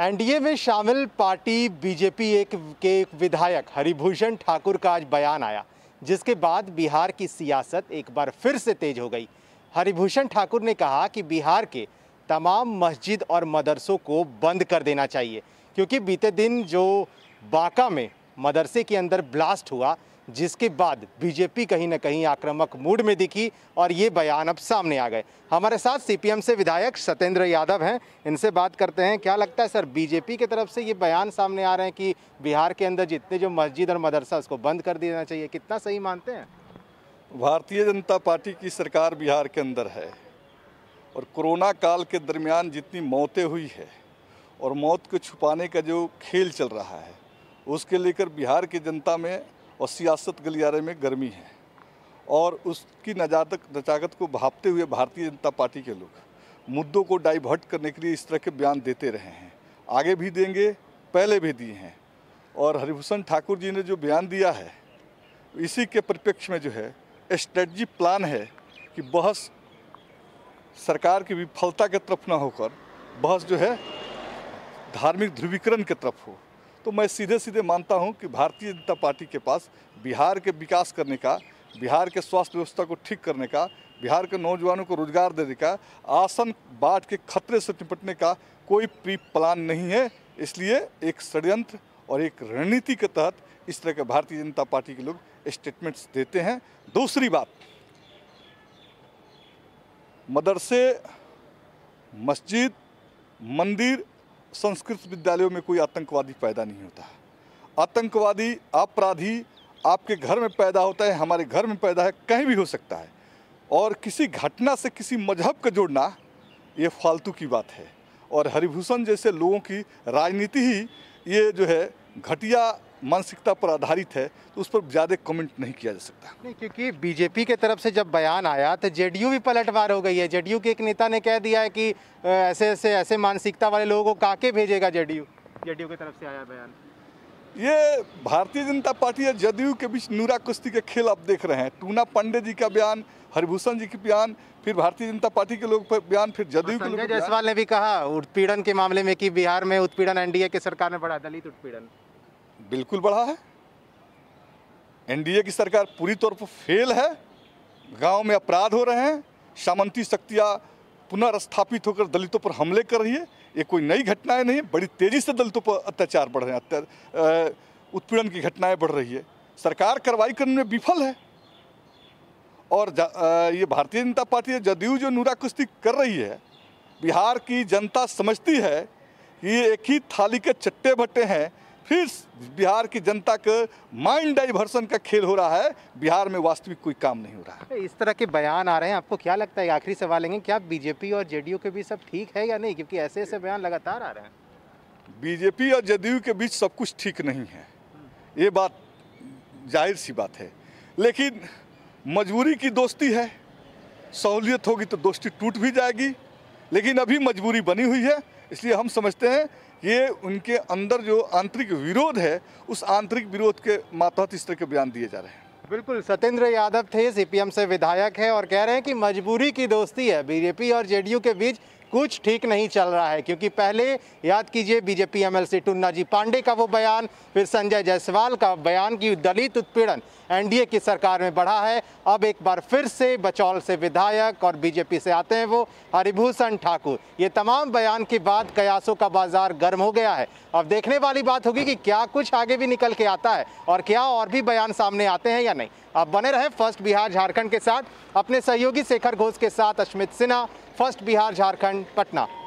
NDA में शामिल party BJP एक के एक विधायक हरिभूषण ठाकुर का आज बयान आया जिसके बाद बिहार की सियासत एक बार फिर से तेज हो गई हरिभूषण ठाकुर ने कहा कि बिहार के तमाम मस्जिद और मदरसों को बंद कर देना चाहिए क्योंकि बीते दिन जो बांका में मदरसे के अंदर ब्लास्ट हुआ जिसके बाद बीजेपी कहीं ना कहीं आक्रामक मूड में दिखी और ये बयान अब सामने आ गए हमारे साथ सीपीएम से विधायक सत्येंद्र यादव हैं इनसे बात करते हैं क्या लगता है सर बीजेपी की तरफ से ये बयान सामने आ रहे हैं कि बिहार के अंदर जितने जो मस्जिद और मदरसा उसको बंद कर देना चाहिए कितना सही मानते हैं भारतीय जनता पार्टी की सरकार बिहार के अंदर है और कोरोना काल के दरमियान जितनी मौतें हुई है और मौत को छुपाने का जो खेल चल रहा है उसके लेकर बिहार की जनता में और सियासत गलियारे में गर्मी है और उसकी नजाकत नजाकत को भापते हुए भारतीय जनता पार्टी के लोग मुद्दों को डाइवर्ट करने के लिए इस तरह के बयान देते रहे हैं आगे भी देंगे पहले भी दिए हैं और हरिभूषण ठाकुर जी ने जो बयान दिया है इसी के परिप्रेक्ष्य में जो है स्ट्रेटजी प्लान है कि बहस सरकार की विफलता के तरफ ना होकर बहस जो है धार्मिक ध्रुवीकरण की तरफ हो तो मैं सीधे सीधे मानता हूं कि भारतीय जनता पार्टी के पास बिहार के विकास करने का बिहार के स्वास्थ्य व्यवस्था को ठीक करने का बिहार के नौजवानों को रोजगार देने का आसन बाट के खतरे से निपटने का कोई प्री प्लान नहीं है इसलिए एक षडयंत्र और एक रणनीति के तहत इस तरह के भारतीय जनता पार्टी के लोग स्टेटमेंट्स देते हैं दूसरी बात मदरसे मस्जिद मंदिर संस्कृत विद्यालयों में कोई आतंकवादी पैदा नहीं होता आतंकवादी अपराधी आपके घर में पैदा होता है हमारे घर में पैदा है कहीं भी हो सकता है और किसी घटना से किसी मजहब का जोड़ना ये फालतू की बात है और हरिभूषण जैसे लोगों की राजनीति ही ये जो है घटिया मानसिकता पर आधारित है तो उस पर ज़्यादा कमेंट नहीं किया जा सकता नहीं क्योंकि बीजेपी के तरफ से जब बयान आया तो जेडीयू भी पलटवार हो गई है जेडीयू के एक नेता ने कह दिया है कि ऐसे ऐसे ऐसे मानसिकता वाले लोगों को काके भेजेगा जेडीयू जेडीयू की तरफ से आया बयान ये भारतीय जनता पार्टी और जदयू के बीच नूरा कुश्ती के खेल आप देख रहे हैं टूना पांडे जी का बयान हरिभूषण जी का बयान फिर भारतीय जनता पार्टी के लोग बयान फिर जदयू के लोग जायसवाल ने भी कहा उत्पीड़न के मामले में कि बिहार में उत्पीड़न एनडीए की सरकार ने बढ़ा दलित उत्पीड़न बिल्कुल बढ़ा है एनडीए की सरकार पूरी तौर पर फेल है गांव में अपराध हो रहे हैं सामंती शक्तियाँ पुनर्स्थापित होकर दलितों पर हमले कर रही है ये कोई नई घटनाएं नहीं है बड़ी तेज़ी से दलितों पर अत्याचार बढ़ रहे हैं उत्पीड़न की घटनाएं बढ़ रही है सरकार कार्रवाई करने में विफल है और आ, ये भारतीय जनता पार्टी जदयू जो नूरा कुश्ती कर रही है बिहार की जनता समझती है कि ये एक ही थाली के चट्टे भट्टे हैं फिर बिहार की जनता के माइंड डाइवर्सन का खेल हो रहा है बिहार में वास्तविक कोई काम नहीं हो रहा है इस तरह के बयान आ रहे हैं आपको क्या लगता है आखिरी सवाल लेंगे क्या बीजेपी और जेडीयू के बीच सब ठीक है या नहीं क्योंकि ऐसे ऐसे बयान लगातार आ रहे हैं बीजेपी और जेडीयू के बीच सब कुछ ठीक नहीं है ये बात जाहिर सी बात है लेकिन मजबूरी की दोस्ती है सहूलियत होगी तो दोस्ती टूट भी जाएगी लेकिन अभी मजबूरी बनी हुई है इसलिए हम समझते हैं ये उनके अंदर जो आंतरिक विरोध है उस आंतरिक विरोध के मातहत इस तरह के बयान दिए जा रहे हैं बिल्कुल सत्येंद्र यादव थे सीपीएम से विधायक हैं और कह रहे हैं कि मजबूरी की दोस्ती है बीजेपी और जेडीयू के बीच कुछ ठीक नहीं चल रहा है क्योंकि पहले याद कीजिए बीजेपी एमएलसी टुन्ना जी पांडे का वो बयान फिर संजय जायसवाल का बयान कि दलित उत्पीड़न एनडीए की सरकार में बढ़ा है अब एक बार फिर से बचौल से विधायक और बीजेपी से आते हैं वो हरिभूषण ठाकुर ये तमाम बयान के बाद कयासों का बाजार गर्म हो गया है अब देखने वाली बात होगी कि क्या कुछ आगे भी निकल के आता है और क्या और भी बयान सामने आते हैं या नहीं अब बने रहे फर्स्ट बिहार झारखंड के साथ अपने सहयोगी शेखर घोष के साथ अश्मित सिन्हा फर्स्ट बिहार झारखंड पटना